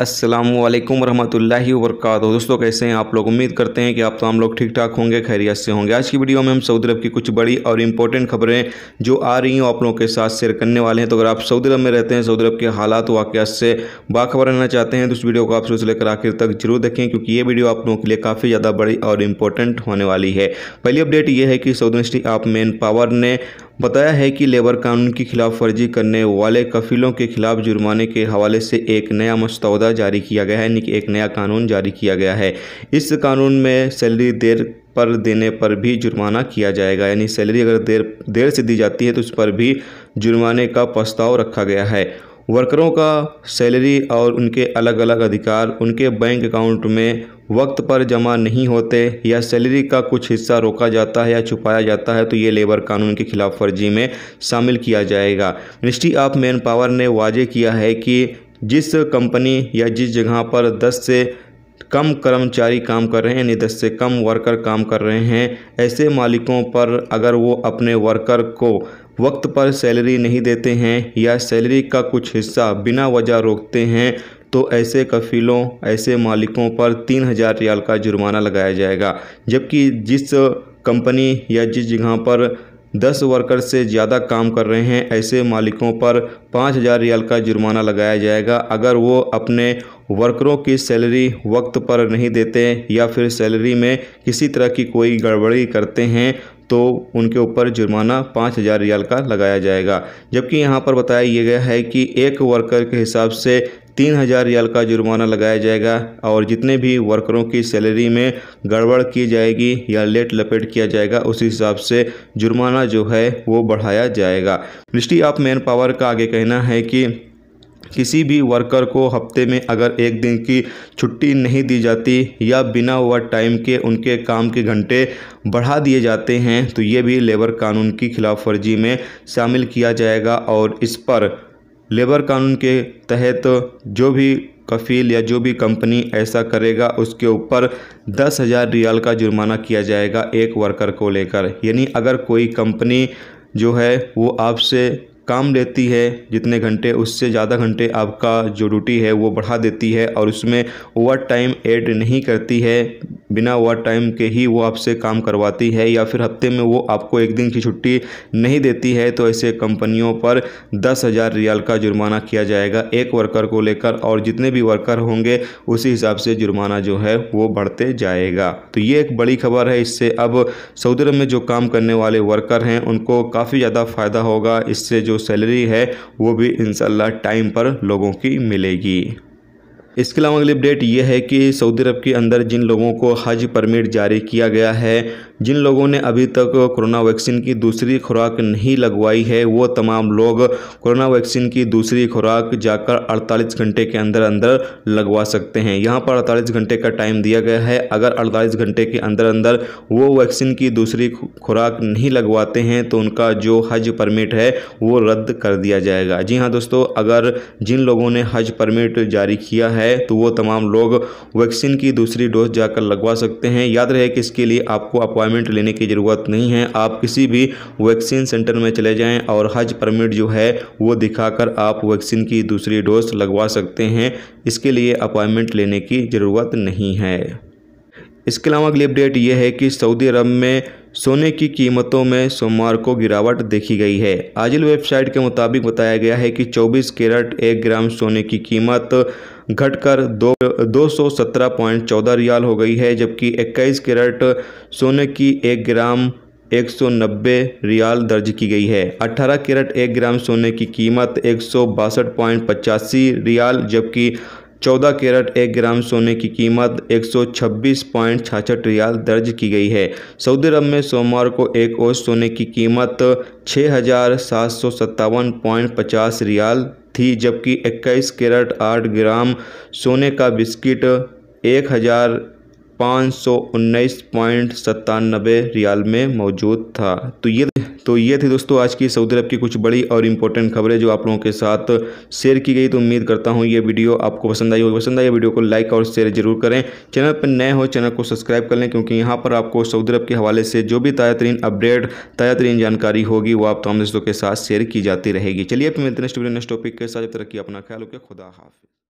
अस्सलाम वालेकुम रहमतुल्लाहि दोस्तों कैसे हैं आप लोग उम्मीद करते हैं कि आप तमाम तो लोग ठीक ठाक होंगे खैरियत से होंगे आज की वीडियो में हम सऊदी अरब की कुछ बड़ी और इम्पोर्टेंट खबरें जो आ रही हैं आप लोगों के साथ शेयर करने वाले हैं तो अगर आप सऊदी अरब में रहते हैं सऊदी अरब के हालात वाक़ात से बाखबर रहना चाहते हैं तो उस वीडियो को आप सोच लेकर आखिर तक जरूर देखें क्योंकि ये वीडियो आप लोगों के लिए काफ़ी ज़्यादा बड़ी और इंपॉर्टेंट होने वाली है पहली अपडेट ये है कि Saudi university of manpower ने बताया है कि लेबर कानून की खिलाफ वर्जी करने वाले कफिलों के खिलाफ जुर्माने के हवाले से एक नया मस्तौदा जारी किया गया है यानी कि एक नया कानून जारी किया गया है इस कानून में सैलरी देर पर देने पर भी जुर्माना किया जाएगा यानी सैलरी अगर देर देर से दी जाती है तो उस पर भी जुर्माने का प्रस्ताव रखा गया है वर्करों का सैलरी और उनके अलग अलग अधिकार उनके बैंक अकाउंट में वक्त पर जमा नहीं होते या सैलरी का कुछ हिस्सा रोका जाता है या छुपाया जाता है तो ये लेबर कानून की खिलाफ वर्जी में शामिल किया जाएगा मिनिस्ट्री ऑफ मैन पावर ने वाजे किया है कि जिस कंपनी या जिस जगह पर 10 से कम कर्मचारी काम कर रहे हैं यानी दस से कम वर्कर काम कर रहे हैं ऐसे मालिकों पर अगर वो अपने वर्कर को वक्त पर सैलरी नहीं देते हैं या सैलरी का कुछ हिस्सा बिना वजह रोकते हैं तो ऐसे कफ़ीलों ऐसे मालिकों पर तीन हज़ार रियाल का जुर्माना लगाया जाएगा जबकि जिस कंपनी या जिस जगह पर दस वर्कर से ज़्यादा काम कर रहे हैं ऐसे मालिकों पर पाँच हज़ार रियाल का जुर्माना लगाया जाएगा अगर वो अपने वर्करों की सैलरी वक्त पर नहीं देते या फिर सैलरी में किसी तरह की कोई गड़बड़ी करते हैं तो उनके ऊपर जुर्माना पाँच हज़ार रियाल का लगाया जाएगा जबकि यहाँ पर बताया गया है कि एक वर्कर के हिसाब से तीन हज़ार रियाल का जुर्माना लगाया जाएगा और जितने भी वर्करों की सैलरी में गड़बड़ की जाएगी या लेट लपेट किया जाएगा उसी हिसाब से जुर्माना जो है वो बढ़ाया जाएगा दृष्टि ऑफ मैन पावर का आगे कहना है कि किसी भी वर्कर को हफ्ते में अगर एक दिन की छुट्टी नहीं दी जाती या बिना ओवर टाइम के उनके काम के घंटे बढ़ा दिए जाते हैं तो ये भी लेबर कानून की खिलाफ वर्जी में शामिल किया जाएगा और इस पर लेबर कानून के तहत जो भी कफील या जो भी कंपनी ऐसा करेगा उसके ऊपर दस हज़ार रियाल का जुर्माना किया जाएगा एक वर्कर को लेकर यानी अगर कोई कंपनी जो है वो आपसे काम लेती है जितने घंटे उससे ज़्यादा घंटे आपका जो ड्यूटी है वो बढ़ा देती है और उसमें ओवर टाइम ऐड नहीं करती है बिना हुआ टाइम के ही वो आपसे काम करवाती है या फिर हफ्ते में वो आपको एक दिन की छुट्टी नहीं देती है तो ऐसे कंपनियों पर दस हज़ार रियाल का जुर्माना किया जाएगा एक वर्कर को लेकर और जितने भी वर्कर होंगे उसी हिसाब से जुर्माना जो है वो बढ़ते जाएगा तो ये एक बड़ी खबर है इससे अब सऊदी अरब में जो काम करने वाले वर्कर हैं उनको काफ़ी ज़्यादा फ़ायदा होगा इससे जो सैलरी है वो भी इन टाइम पर लोगों की मिलेगी इसके अलावा अगली अपडेट यह है कि सऊदी अरब के अंदर जिन लोगों को हज परमिट जारी किया गया है जिन लोगों ने अभी तक कोरोना वैक्सीन की दूसरी खुराक नहीं लगवाई है वो तमाम लोग कोरोना वैक्सीन की दूसरी खुराक जाकर 48 घंटे के अंदर अंदर लगवा सकते हैं यहाँ पर 48 घंटे का टाइम दिया गया है अगर 48 घंटे के अंदर अंदर वो वैक्सीन की दूसरी खुराक नहीं लगवाते हैं तो उनका जो हज परमिट है वो रद्द कर दिया जाएगा जी हाँ दोस्तों अगर जिन लोगों ने हज परमिट जारी किया है तो वो तमाम लोग वैक्सीन की दूसरी डोज जाकर लगवा सकते हैं याद रहे कि इसके लिए आपको अपॉइंट अपॉइंटमेंट लेने की ज़रूरत नहीं है आप किसी भी वैक्सीन सेंटर में चले जाएं और हज परमिट जो है वो दिखाकर आप वैक्सीन की दूसरी डोज लगवा सकते हैं इसके लिए अपॉइंटमेंट लेने की ज़रूरत नहीं है इसके अलावा अगली अपडेट ये है कि सऊदी अरब में सोने की कीमतों में सोमवार को गिरावट देखी गई है आजिल वेबसाइट के मुताबिक बताया गया है कि 24 कैरेट एक ग्राम सोने की कीमत घटकर दो दो सौ सत्रह पॉइंट चौदह रियाल हो गई है जबकि इक्कीस कैरेट सोने की एक ग्राम एक सौ नब्बे रियाल दर्ज की गई है अट्ठारह कैरेट एक ग्राम सोने की कीमत एक सौ बासठ पॉइंट पचासी रियाल जबकि चौदह कैरेट एक ग्राम सोने की कीमत एक सौ छब्बीस पॉइंट छाछठ रियाल दर्ज की गई है सऊदी अरब में सोमवार को एक और सोने की कीमत छः हजार सात सौ सत्तावन पॉइंट पचास रियाल थी जबकि इक्कीस कैरेट आठ ग्राम सोने का बिस्किट एक हज़ार पाँच सौ उन्नीस पॉइंट रियाल में मौजूद था तो ये तो ये थी दोस्तों आज की सऊदी अरब की कुछ बड़ी और इंपॉर्टेंट खबरें जो आप लोगों के साथ शेयर की गई तो उम्मीद करता हूँ ये वीडियो आपको पसंद आई होगी पसंद आई वीडियो को लाइक और शेयर जरूर करें चैनल पर नए हो चैनल को सब्सक्राइब कर लें क्योंकि यहाँ पर आपको सऊदी अरब के हवाले से जो भी ताजा तरीन अपडेट ताजा तरीन जानकारी होगी वो आप तमाम दोस्तों के साथ शेयर की जाती रहेगी चलिए मिलते नेक्स्ट वीडियो नेक्स्ट टॉपिक के साथ तरक्की अपना ख्याल रखें खुदा हाफ़